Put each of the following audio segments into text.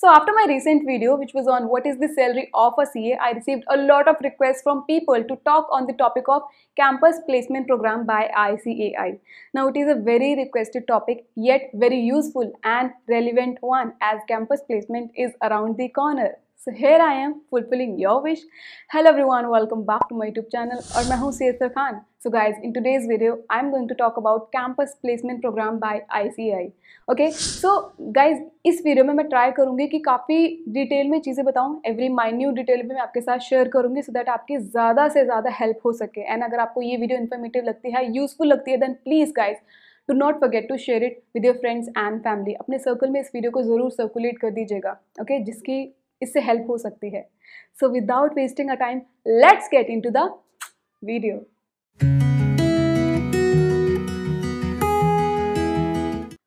So after my recent video which was on what is the salary of a CA, I received a lot of requests from people to talk on the topic of campus placement program by ICAI. Now it is a very requested topic yet very useful and relevant one as campus placement is around the corner. So here I am fulfilling your wish hello everyone welcome back to my YouTube channel और मैं हूँ C Khan. So guys, in today's video, I'm going to talk about campus placement program by ICI. Okay, so guys, इस video में मैं try करूँगी कि काफ़ी detail में चीज़ें बताऊँ एवरी माइन्यू डिटेल में मैं आपके साथ शेयर करूँगी सो दैट आपकी ज़्यादा से ज़्यादा हेल्प हो सके एंड अगर आपको ये वीडियो इन्फॉर्मेटिव लगती है यूज़फुल लगती है then please guys do not forget to share it with your friends and family अपने सर्कल में इस वीडियो को ज़रूर सर्कुलेट कर दीजिएगा ओके okay? जिसकी इससे हेल्प हो सकती है so without wasting a time let's get into the video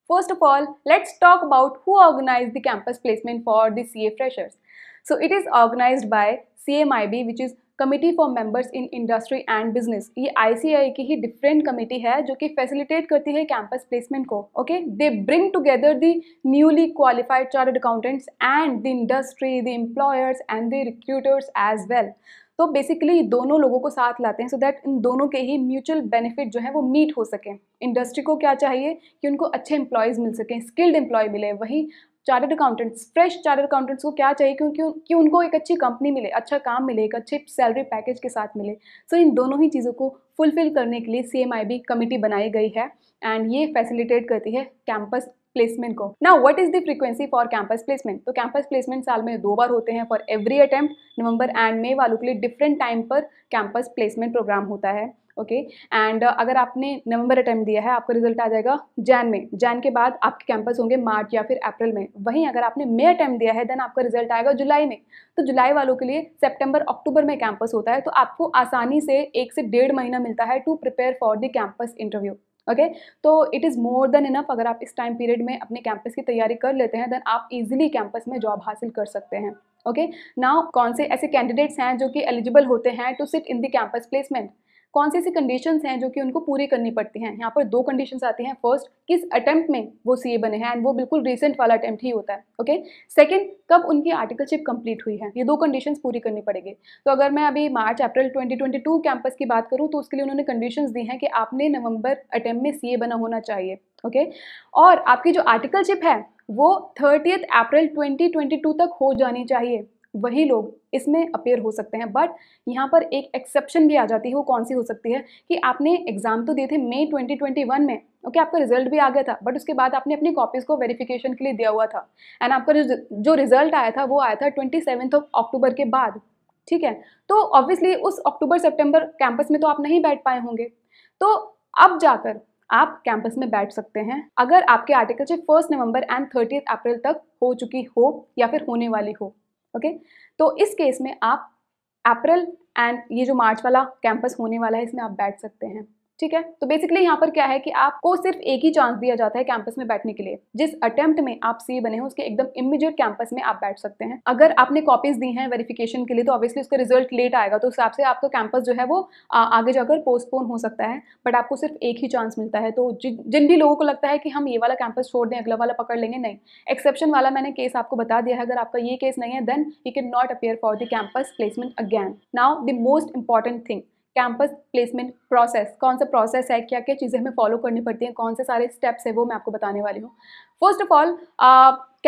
First of all, let's talk about who organized the campus placement for the CA freshers. So it is organized by CMIB, which is committee for members in industry and business ये ICAI की ही different committee है जो कि facilitate करती है campus placement को okay they bring together the newly qualified chartered accountants and the industry the employers and the recruiters as well तो बेसिकली दोनों लोगों को साथ लाते हैं सो so दैट इन दोनों के ही म्यूचुअल बेनिफिट जो है वो मीट हो सकें इंडस्ट्री को क्या चाहिए कि उनको अच्छे एम्प्लॉयज़ मिल सकें स्किल्ड एम्प्लॉय मिले वहीं chartered accountants fresh chartered accountants को क्या चाहिए क्योंकि कि उनको एक अच्छी कंपनी मिले अच्छा काम मिले एक अच्छे सैलरी पैकेज के साथ मिले सो so, इन दोनों ही चीज़ों को फुलफिल करने के लिए सी कमेटी बनाई गई है एंड ये फैसिलिटेट करती है कैंपस प्लेसमेंट को ना what is the frequency for campus placement तो कैंपस प्लेसमेंट साल में दो बार होते हैं for every attempt November and May वालों के लिए डिफरेंट टाइम पर कैंपस प्लेसमेंट प्रोग्राम होता है ओके एंड uh, अगर आपने नवंबर अटैम्प्ट दिया है आपका रिजल्ट आ जाएगा जैन में जैन के बाद आपके कैंपस होंगे मार्च या फिर अप्रैल में वहीं अगर आपने मे अटैम्प दिया है देन आपका रिजल्ट आएगा जुलाई में तो जुलाई वालों के लिए सेप्टेम्बर अक्टूबर में कैंपस होता है तो आपको आसानी से एक से डेढ़ महीना मिलता है to prepare for the campus interview okay तो it is more than enough अगर आप इस टाइम पीरियड में अपने कैंपस की तैयारी कर लेते हैं देन आप इजिली कैंपस में जॉब हासिल कर सकते हैं ओके okay? नाउ कौन से ऐसे कैंडिडेट्स हैं जो कि एलिजिबल होते हैं to sit in the campus placement कौन सी सी कंडीशन हैं जो कि उनको पूरी करनी पड़ती हैं यहाँ पर दो कंडीशन आती हैं फर्स्ट किस अटैम्प्ट में वो सी बने हैं एंड वो बिल्कुल रिसेंट वाला अटैम्प्ट ही होता है ओके सेकेंड कब उनकी आर्टिकलशिप कंप्लीट हुई है ये दो कंडीशन पूरी करनी पड़ेगी तो अगर मैं अभी मार्च अप्रैल ट्वेंटी कैंपस की बात करूँ तो उसके लिए उन्होंने कंडीशन दी हैं कि आपने नवंबर अटैम्प्ट में सी बना होना चाहिए ओके और आपकी जो आर्टिकलशिप है वो थर्टीथ अप्रैल 2022 तक हो जानी चाहिए वही लोग इसमें अपेयर हो सकते हैं बट यहाँ पर एक एक्सेप्शन भी आ जाती है वो कौन सी हो सकती है कि आपने एग्ज़ाम तो दिए थे मई 2021 में ओके okay, आपका रिजल्ट भी आ गया था बट उसके बाद आपने अपनी कॉपीज़ को वेरिफिकेशन के लिए दिया हुआ था एंड आपका जो रिजल्ट आया था वो आया था ट्वेंटी ऑफ अक्टूबर के बाद ठीक है तो ऑब्वियसली उस अक्टूबर सेप्टेम्बर कैंपस में तो आप नहीं बैठ पाए होंगे तो अब जाकर आप कैंपस में बैठ सकते हैं अगर आपके आर्टिकल से first November and thirtieth April तक हो चुकी हो या फिर होने वाली हो ओके तो इस केस में आप अप्रैल एंड ये जो मार्च वाला कैंपस होने वाला है इसमें आप बैठ सकते हैं ठीक है तो बेसिकली यहाँ पर क्या है कि आपको सिर्फ एक ही चांस दिया जाता है कैंपस में बैठने के लिए जिस अटेम्प्ट में आप सी बने हो उसके एकदम इमीडिएट कैंपस में आप बैठ सकते हैं अगर आपने कॉपीज दी हैं वेरिफिकेशन के लिए तो ऑब्वियसली उसका रिजल्ट लेट आएगा तो उस हिसाब से आपका कैंपस जो है वो आगे जाकर पोस्टपोन हो सकता है बट आपको सिर्फ एक ही चांस मिलता है तो जि, जिन भी लोगों को लगता है कि हम ये वाला कैंपस छोड़ दें अगला वाला पकड़ लेंगे नहीं एक्सेप्शन वाला मैंने केस आपको बता दिया है अगर आपका ये केस नहीं है then you can not appear for the campus placement again now the most important thing campus placement process कौन सा प्रोसेस है क्या क्या चीज़ें हमें फॉलो करनी पड़ती हैं कौन से सारे स्टेप्स हैं वो मैं आपको बताने वाली हूँ first of all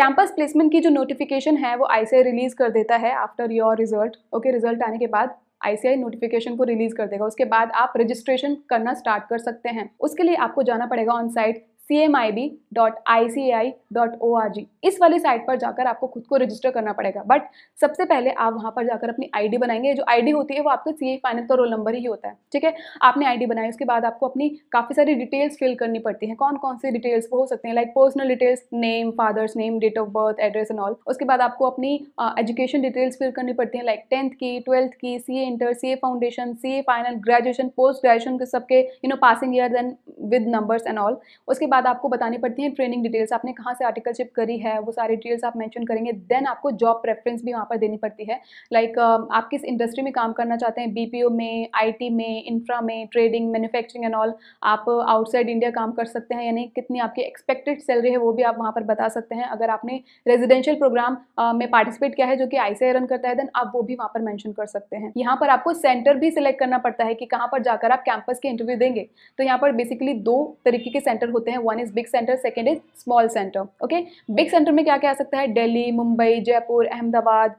campus placement की जो नोटिफिकेशन है वो आई रिलीज़ कर देता है after your result okay result आने के बाद आई नोटिफिकेशन को रिलीज कर देगा उसके बाद आप रजिस्ट्रेशन करना स्टार्ट कर सकते हैं उसके लिए आपको जाना पड़ेगा on site cmib.icai.org M I B dot I C I dot O R G इस वाली साइट पर जाकर आपको खुद को रजिस्टर करना पड़ेगा बट सबसे पहले आप वहां पर जाकर अपनी आई डी बनाएंगे जो आई डी होती है वो आपका सी ए फाइनल का रोल नंबर ही होता है ठीक है आपने आई डी बनाई उसके बाद आपको अपनी काफ़ी सारी डिटेल्स फिल करनी पड़ती है कौन कौन सी डिटेल्स वो हो सकते हैं like personal details name father's name date of birth address and all उसके बाद आपको अपनी एजुकेशन डिटेल्स फिल करनी पड़ती है लाइक टेंथ की ट्वेल्थ की C A inter C A foundation C A final graduation post graduation के सबके you know passing year then with numbers and all उसके बाद बाद आपको बताने पड़ती हैं ट्रेनिंग डिटेल्स आपने कहाँ से आर्टिकलशिप करी है वो सारी डिटेल्स आप मैंशन करेंगे देन आपको जॉब प्रेफरेंस भी वहाँ पर देनी पड़ती है लाइक like, आप किस इंडस्ट्री में काम करना चाहते हैं बी में आई में इंफ्रा में ट्रेडिंग मैनुफैक्चरिंग एंड ऑल आप आउटसाइड इंडिया काम कर सकते हैं यानी कितनी आपकी एक्सपेक्टेड सैलरी है वो भी आप वहाँ पर बता सकते हैं अगर आपने रेजिडेंशियल प्रोग्राम में पार्टिसिपेट किया है जो कि आई रन करता है देन आप वो भी वहाँ पर मैंशन कर सकते हैं यहाँ पर आपको सेंटर भी सिलेक्ट करना पड़ता है कि कहाँ पर जाकर आप कैंपस के इंटरव्यू देंगे तो यहाँ पर बेसिकली दो तरीके के सेंटर होते हैं one is big centre second is small centre okay big centre में क्या क्या आ सकता है Delhi Mumbai Jaipur Ahmedabad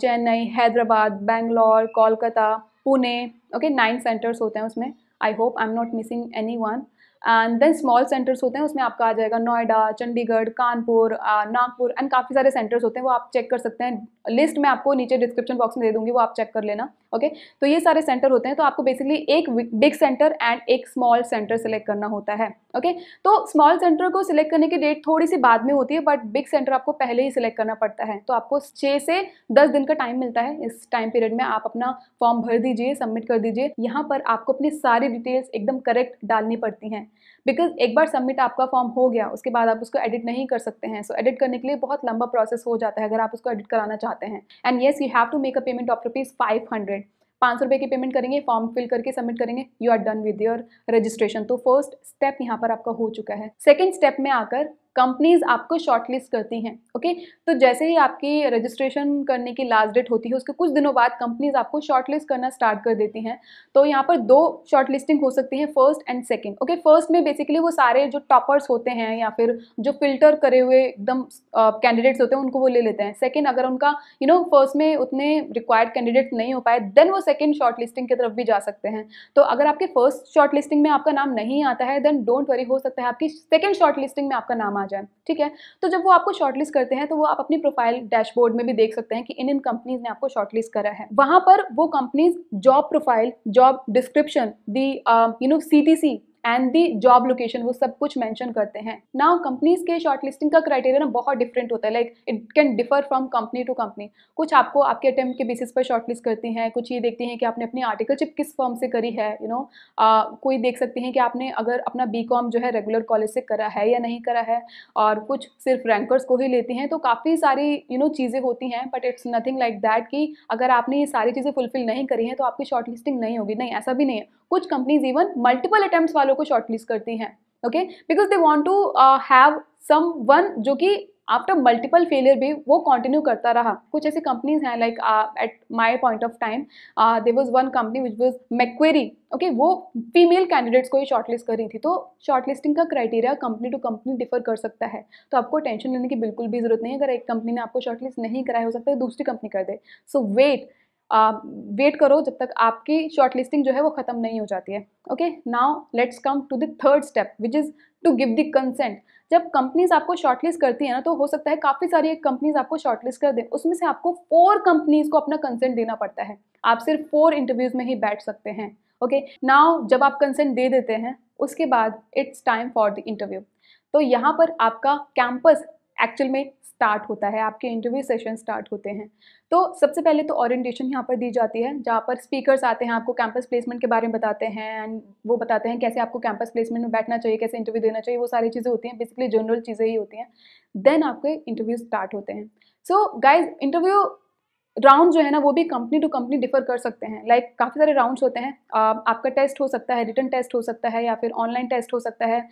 Chennai Hyderabad Bangalore Kolkata Pune okay nine centres होते हैं उसमें I hope I am not missing anyone and then small centres होते हैं उसमें आपका आ जाएगा नोएडा चंडीगढ़ कानपुर नागपुर एंड काफ़ी सारे सेंटर्स होते हैं वो आप चेक कर सकते हैं लिस्ट मैं आपको नीचे डिस्क्रिप्शन बॉक्स में दे दूँगी वो आप चेक कर लेना ओके तो ये सारे सेंटर होते हैं तो आपको बेसिकली एक बिग सेंटर एंड एक स्मॉल सेंटर सेलेक्ट करना होता है ओके तो स्मॉल सेंटर को सिलेक्ट करने की डेट थोड़ी सी बाद में होती है बट बिग सेंटर आपको पहले ही सिलेक्ट करना पड़ता है तो आपको छः से दस दिन का टाइम मिलता है इस टाइम पीरियड में आप अपना फॉर्म भर दीजिए सबमिट कर दीजिए यहाँ पर आपको अपनी सारी डिटेल्स एकदम करेक्ट डालनी पड़ती हैं बिकॉज एक बार सबमिट आपका फॉर्म हो गया उसके बाद आप उसको एडिट नहीं कर सकते हैं सो so, एडिट करने के लिए बहुत लंबा प्रोसेस हो जाता है अगर आप उसको एडिट कराना चाहते हैं and yes you have to make a payment of rupees five hundred पाँच सौ रुपये की पेमेंट करेंगे फॉर्म फिल करके सबमिट करेंगे you are done with your registration तो फर्स्ट स्टेप यहाँ पर आपका हो चुका है सेकेंड स्टेप में आकर कंपनीज आपको शॉर्टलिस्ट करती हैं ओके तो जैसे ही आपकी रजिस्ट्रेशन करने की लास्ट डेट होती है उसके कुछ दिनों बाद कंपनीज आपको शॉर्टलिस्ट करना स्टार्ट कर देती हैं तो यहाँ पर दो शॉर्टलिस्टिंग हो सकती है first and second okay first में बेसिकली वो सारे जो टॉपर्स होते हैं या फिर जो फिल्टर करे हुए एकदम कैंडिडेट्स uh, होते हैं उनको वो ले लेते हैं सेकेंड अगर उनका यू नो फर्स्ट में उतने रिक्वायर्ड कैंडिडेट्स नहीं हो पाए देन वो सेकेंड शॉर्ट लिस्टिंग की तरफ भी जा सकते हैं तो अगर आपके फर्स्ट शॉर्ट लिस्टिंग में आपका नाम नहीं आता है देन डोंट वरी हो सकता है आपकी सेकेंड शॉर्ट लिस्टिंग में आपका नाम आ जाए ठीक है तो जब वो आपको शॉर्टलिस्ट करते हैं तो वो आप अपनी प्रोफाइल डैशबोर्ड में भी देख सकते हैं कि इन इन कंपनीज ने आपको शॉर्टलिस्ट करा है वहां पर वो companies job profile job description the you know C and the job location वो सब कुछ मैंशन करते हैं नाउ कंपनीज के शॉर्ट लिस्टिंग का क्राइटेरिया ना बहुत डिफरेंट होता है like it can differ from company to company कुछ आपको आपके अटैम्प्ट के बेसिस पर शॉर्ट लिस्ट करती हैं कुछ ये देखती हैं कि आपने अपनी आर्टिकलशिप किस फॉर्म से करी है you you know know? uh, कोई देख सकते हैं कि आपने अगर अपना बी कॉम जो है रेगुलर कॉलेज से करा है या नहीं करा है और कुछ सिर्फ रैंकर्स को ही लेती हैं तो काफ़ी सारी यू नो चीज़ें होती हैं but it's nothing like that कि अगर आपने ये सारी चीज़ें फुलफिल नहीं करी हैं तो आपकी शॉर्ट लिस्टिंग नहीं होगी नहीं ऐसा भी नहीं है कुछ कंपनीज इवन मल्टीपल अटैम्प्ट वालों को शॉर्टलिस्ट करती हैं okay because they want to have someone जो कि आफ्टर मल्टीपल फेलियर भी वो कंटिन्यू करता रहा कुछ ऐसी कंपनीज हैं like at my point of time there was one company which was Macquarie okay वो फीमेल कैंडिडेट्स को ही शॉर्टलिस्ट कर रही थी तो शॉर्टलिस्टिंग का criteria company to company differ कर सकता है तो आपको टेंशन लेने की बिल्कुल भी जरूरत नहीं है अगर एक कंपनी ने आपको शॉर्टलिस्ट नहीं कराया हो सकता है दूसरी कंपनी कर दे सो वेट वेट करो जब तक आपकी शॉर्ट लिस्टिंग जो है वो ख़त्म नहीं हो जाती है okay now let's come to the third step which is to give the consent जब कंपनीज आपको शॉर्टलिस्ट करती है ना तो हो सकता है काफ़ी सारी कंपनीज आपको शॉर्टलिस्ट कर दें उसमें से आपको फोर कंपनीज को अपना कंसेंट देना पड़ता है आप सिर्फ फोर इंटरव्यूज में ही बैठ सकते हैं ओके okay? नाउ जब आप कंसेंट दे देते हैं उसके बाद it's time for the interview तो यहाँ पर आपका कैंपस एक्चुअल में स्टार्ट होता है आपके इंटरव्यू सेशन स्टार्ट होते हैं तो सबसे पहले तो ओरिएंटेशन यहाँ पर दी जाती है जहाँ पर स्पीकर्स आते हैं आपको कैंपस प्लेसमेंट के बारे में बताते हैं एंड वो बताते हैं कैसे आपको कैंपस प्लेसमेंट में बैठना चाहिए कैसे इंटरव्यू देना चाहिए वो सारी चीज़ें होती हैं बेसिकली जनरल चीज़ें ही होती हैं देन आपके इंटरव्यू स्टार्ट होते हैं सो गाइज इंटरव्यू राउंड जो है ना वो भी कंपनी टू कंपनी डिफर कर सकते हैं लाइक like, काफ़ी सारे राउंड्स होते हैं uh, आपका टेस्ट हो सकता है रिटर्न टेस्ट हो सकता है या फिर ऑनलाइन टेस्ट हो सकता है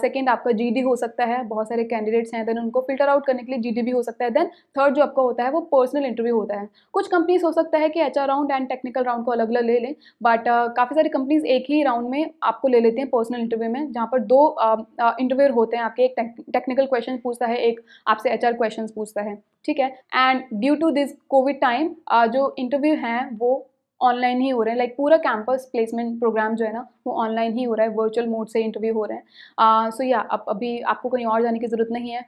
सेकेंड uh, आपका जीडी हो सकता है बहुत सारे कैंडिडेट्स हैं देन उनको फिल्टर आउट करने के लिए जीडी भी हो सकता है देन थर्ड जो आपका होता है वो पर्सनल इंटरव्यू होता है कुछ कंपनीज हो सकता है कि H round and technical round को अलग अलग ले लें बट uh, काफ़ी सारी कंपनीज एक ही राउंड में आपको ले लेते हैं पर्सनल इंटरव्यू में जहाँ पर दो इंटरव्यूर होते हैं आपके एक टेक्निकल क्वेश्चन पूछता है एक आपसे एच क्वेश्चन पूछता है ठीक है and due to this covid time time जो इंटरव्यू हैं वो ऑनलाइन ही हो रहे हैं लाइक like, पूरा कैंपस प्लेसमेंट प्रोग्राम जो है ना वो ऑनलाइन ही हो रहा है वर्चुअल मोड से इंटरव्यू हो रहे हैं सो या अब अभी आपको कहीं और जाने की ज़रूरत नहीं है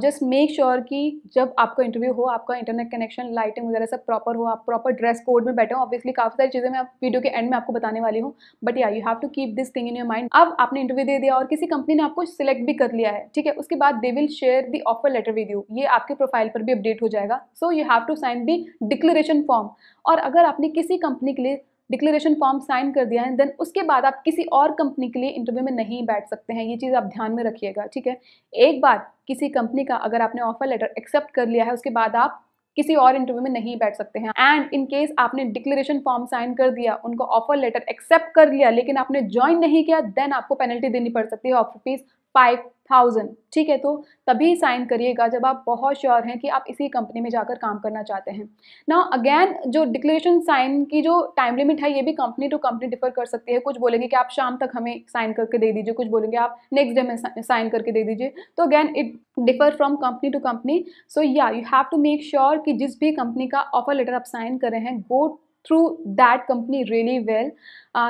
जस्ट मेक श्योर कि जब आपका इंटरव्यू हो आपका इंटरनेट कनेक्शन लाइटिंग वगैरह सब प्रॉपर हो आप प्रॉपर ड्रेस कोड में बैठे हो ऑब्वियसली काफ़ी सारी चीज़ें मैं आप वीडियो के एंड में आपको बताने वाली हूँ but yeah you have to keep this thing in your mind अब आपने इंटरव्यू दे दिया और किसी कंपनी ने आपको सिलेक्ट भी कर लिया है ठीक है उसके बाद they will share the offer letter with you ये आपके प्रोफाइल पर भी अपडेट हो जाएगा so you have to sign the declaration form और अगर आपने किसी कंपनी के लिए डिक्लेरेशन फॉर्म साइन कर दिया है देन उसके बाद आप किसी और कंपनी के लिए इंटरव्यू में नहीं बैठ सकते हैं ये चीज़ आप ध्यान में रखिएगा ठीक है एक बार किसी कंपनी का अगर आपने ऑफर लेटर एक्सेप्ट कर लिया है उसके बाद आप किसी और इंटरव्यू में नहीं बैठ सकते हैं एंड इन केस आपने डिक्लेरेशन फॉर्म साइन कर दिया उनको ऑफर लेटर एक्सेप्ट कर लिया लेकिन आपने ज्वाइन नहीं किया देन आपको पेनल्टी देनी पड़ सकती है ऑफ फीस फाइव थाउजेंड ठीक है तो तभी साइन करिएगा जब आप बहुत श्योर हैं कि आप इसी कंपनी में जाकर काम करना चाहते हैं ना अगेन जो डिक्लेरेशन साइन की जो टाइम लिमिट है ये भी कंपनी टू कंपनी डिफर कर सकती है कुछ बोलेंगे कि आप शाम तक हमें साइन करके दे दीजिए कुछ बोलेंगे आप नेक्स्ट डे में साइन करके दे दीजिए तो again it differ from company to company so yeah you have to make sure कि जिस भी कंपनी का ऑफर लेटर आप साइन कर रहे हैं go through that company really well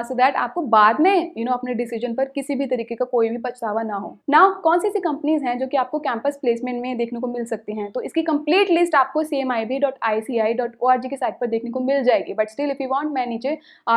so that आपको बाद में यू you नो know, अपने डिसीजन पर किसी भी तरीके का कोई भी पछतावा ना हो ना कौन सी सी कंपनीज हैं जो कि आपको कैंपस प्लेसमेंट में देखने को मिल सकती हैं तो इसकी कंप्लीट लिस्ट आपको C M I B dot I C I dot O R G के साइट पर देखने को मिल जाएगी but still if you want मैं नीचे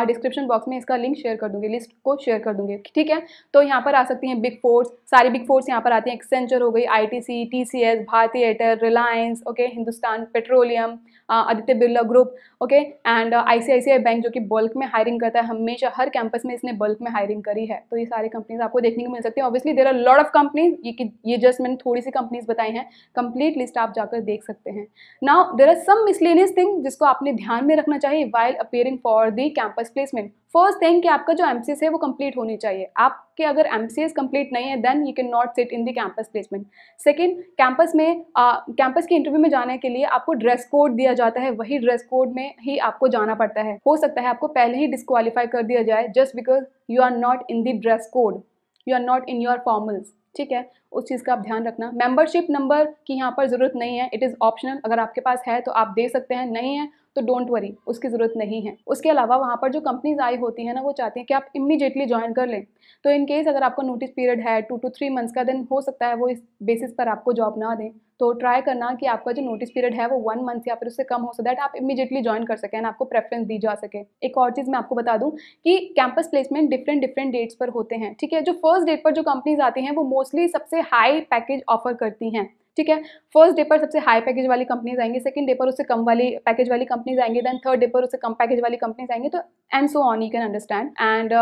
डिस्क्रिप्शन uh, बॉक्स में इसका लिंक शेयर कर दूंगी लिस्ट को शेयर कर दूंगी ठीक है तो यहाँ पर आ सकती हैं बिग फोर्स सारी बिग फोर्स यहाँ पर आती हैं एक्सेंचर हो गई I T C T C S Bharti Airtel Reliance okay Hindustan Petroleum Aditya Birla group okay and ICICI bank जो कि बल्क में हायरिंग करता है हमेशा हर कैंपस में इसने बल्क में हायरिंग करी है तो ये सारी कंपनीज आपको देखने को मिल सकती है obviously there are lot of companies ये ये जस्ट मैंने थोड़ी सी कंपनीज बताई हैं कंप्लीट लिस्ट आप जाकर देख सकते हैं now there are some miscellaneous thing जिसको आपने ध्यान में रखना चाहिए while appearing for the campus placement first thing कि आपका जो एम है वो कंप्लीट होनी चाहिए आपके अगर एम कंप्लीट नहीं है then you can not sit in the campus placement second campus में कैंपस के इंटरव्यू में जाने के लिए आपको ड्रेस कोड दिया जाता है वही ड्रेस कोड में ही आपको जाना पड़ता है हो सकता है आपको पहले ही डिस्कालीफाई कर दिया जाए just because you are not in the dress code you are not in your formals ठीक है उस चीज़ का आप ध्यान रखना मेंबरशिप नंबर की यहाँ पर ज़रूरत नहीं है इट इज़ ऑप्शनल अगर आपके पास है तो आप दे सकते हैं नहीं है तो डोंट वरी उसकी ज़रूरत नहीं है उसके अलावा वहाँ पर जो कंपनीज आई होती हैं ना वो चाहती हैं कि आप इमीजिएटली ज्वाइन कर लें तो इन केस अगर आपका नोटिस पीरियड है टू टू थ्री मंथ्स का दिन हो सकता है वो इस बेसिस पर आपको जॉब ना दें तो ट्राई करना कि आपका जो नोटिस पीरियड है वो वन मंथ या फिर उससे कम हो सो दैट आप इमीजिएटली ज्वाइन कर सकें आपको प्रेफरेंस दी जा सके एक और चीज़ मैं आपको बता दूं कि campus placement different different dates पर होते हैं ठीक है जो फर्स्ट डेट पर जो कंपनीज आती हैं वो मोस्टली सबसे हाई पैकेज ऑफर करती हैं ठीक है फर्स्ट डे पर सबसे हाई पैकेज वाली कंपनीज आएंगी सेकंड डे पर उससे कम वाली पैकेज वाली कंपनीज आएंगी देन थर्ड डे पर उससे कम पैकेज वाली कंपनीज आएंगी तो and so on you can understand and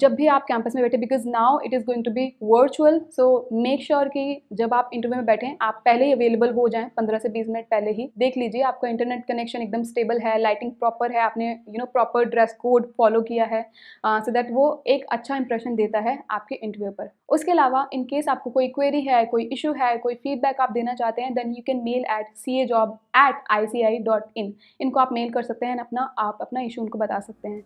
जब भी आप कैंपस में बैठे because now it is going to be virtual so make sure कि जब आप इंटरव्यू में बैठे आप पहले ही अवेलेबल हो जाए पंद्रह से बीस मिनट पहले ही देख लीजिए आपका इंटरनेट कनेक्शन एकदम स्टेबल है लाइटिंग प्रॉपर है आपने you know proper dress code follow किया है सो uh, दैट so वो एक अच्छा इंप्रेशन देता है आपके इंटरव्यू पर उसके अलावा इनकेस आपको कोई क्वेरी है कोई इशू है कोई फीडबैक आप देना चाहते हैं then you can mail at C A job at I C I dot in इनको आप मेल कर सकते हैं अपना आप अपना इशू उनको बता सकते हैं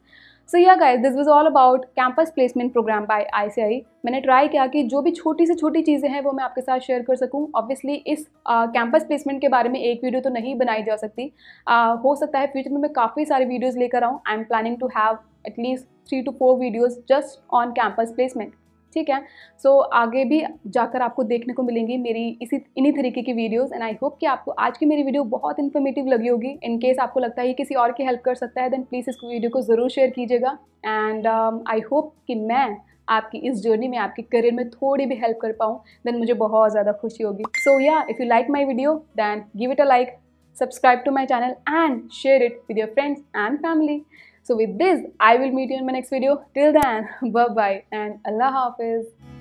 so yeah guys this was all about campus placement program by ICI मैंने ट्राई किया कि जो भी छोटी से छोटी चीज़ें हैं वो मैं आपके साथ शेयर कर सकूं ऑब्वियसली इस कैंपस uh, प्लेसमेंट के बारे में एक वीडियो तो नहीं बनाई जा सकती uh, हो सकता है फ्यूचर में मैं काफ़ी सारी वीडियोज़ लेकर आऊँ I am planning to have at least three to four videos just on campus placement ठीक है सो so, आगे भी जाकर आपको देखने को मिलेंगी मेरी इसी इन्हीं तरीके की वीडियोस एंड आई होप कि आपको आज की मेरी वीडियो बहुत इन्फॉर्मेटिव लगी होगी इन केस आपको लगता है किसी और की हेल्प कर सकता है देन प्लीज़ इस वीडियो को ज़रूर शेयर कीजिएगा एंड आई होप कि मैं आपकी इस जर्नी में आपके करियर में थोड़ी भी हेल्प कर पाऊँ देन मुझे बहुत ज़्यादा खुशी होगी so yeah if you like my video then give it a like subscribe to my channel and share it with your friends and family So with this, I will meet you in my next video. Till then, bye-bye and Allah Hafiz.